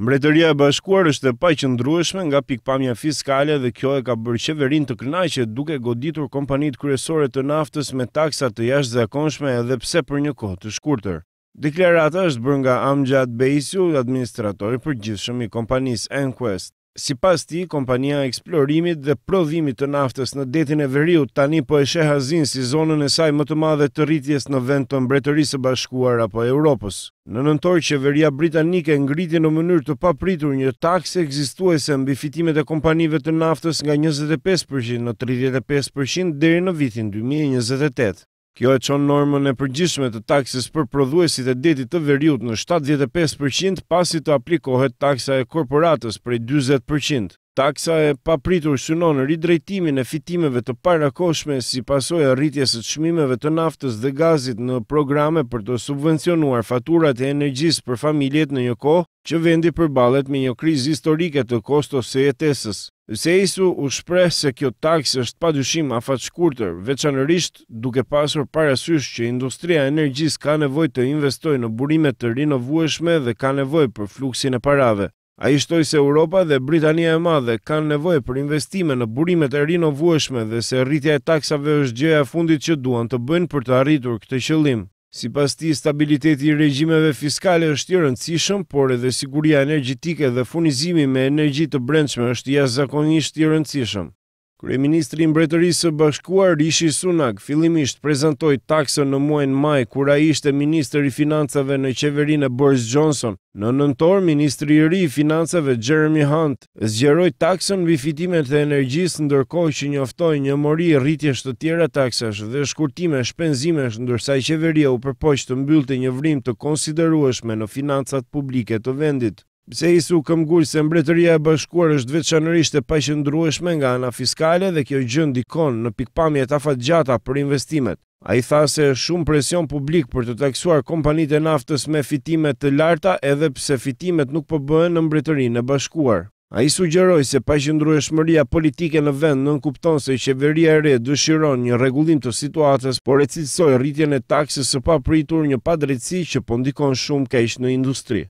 Mbretëria e bashkuar është e paqëndrueshme nga pikpamja fiskale dhe kjo e ka bërë qeverinë të kënaqe duke goditur kompanitë kryesore të naftës me taksa të jashtëzakonshme edhe pse për një kohë të shkurtër. Deklarata është bërë nga Amjad Beisu, administratori përgjithshëm i kompanisë EnQuest. Si pas ti, kompania eksplorimit dhe prodhimit të naftës në detin e veriut tani po e sheha zinë si zonën e saj më të madhe të rritjes në vend të mbretërisë bashkuar apo Europës. Në nëntor që veria britanike ngriti në mënyrë të papritur një takse egzistuese mbi fitimet e kompanive të naftës nga 25% në 35% deri në vitin 2028. Kjo e qonë normën e përgjishme të taksis për prodhuesit e detit të veriut në 75% pasi të aplikohet taksa e korporatës për 20%. Taksa e papritur synon ridrejtimin e fitimeve të parakoshme si pasoj e rritjes të qmimeve të naftës dhe gazit në programe për të subvencionuar faturat e energjis për familjet në një kohë që vendi balet me një kriz historike të kostos se jetesës. isu u shpre se kjo taksë është pa dyshim a fatë shkurëtër, veçanërisht duke pasur parasysh që industria energjis ka nevoj të investoj në burimet të rinovueshme dhe ka nevoj për fluksin e parave. A i shtoj se Europa dhe Britania e madhe kanë nevoj për investime në burimet e rinovueshme dhe se rritja e taksave është gjëja fundit që duan të bëjnë për të arritur këtë qëllim. Si pas ti, stabiliteti i regjimeve fiskale është i rëndësishëm, por edhe siguria energjitike dhe funizimi me energji të brendshme është i jashtëzakonisht i rëndësishëm. Kryeministri i Mbretërisë së Bashkuar Rishi Sunak fillimisht prezantoi taksa në muajin maj kur ai ishte ministri i financave në qeverinë e Boris Johnson. Në nëntor, ministri i ri i financave Jeremy Hunt zgjeroi taksat mbi fitimet e energjisë, ndërkohë që njoftoi një mori rritjesh të tjera taksash dhe shkurtime shpenzimesh, ndërsa qeveria u përpoq të të një vrim të konsiderueshëm në financat publike të vendit. Se isu kam se mbretëria e bashkuar është veçanërisht e paqëndrueshme nga ana fiskale dhe kjo gjë ndikon në pikpamjet afatgjata për investimet. Ai tha se është shumë presion publik për të taksuar kompanitë naftës me fitime të larta edhe pse fitimet nuk po bëhen në mbretërinë e bashkuar. Ai sugjeroi se paqëndrueshmëria politike në vend nuk kupton se qeveria e re dëshiron një rregullim të situatës, por e cilësoj rritjen e taksës së papritur një padrejtësi që po ndikon shumë keq në industri.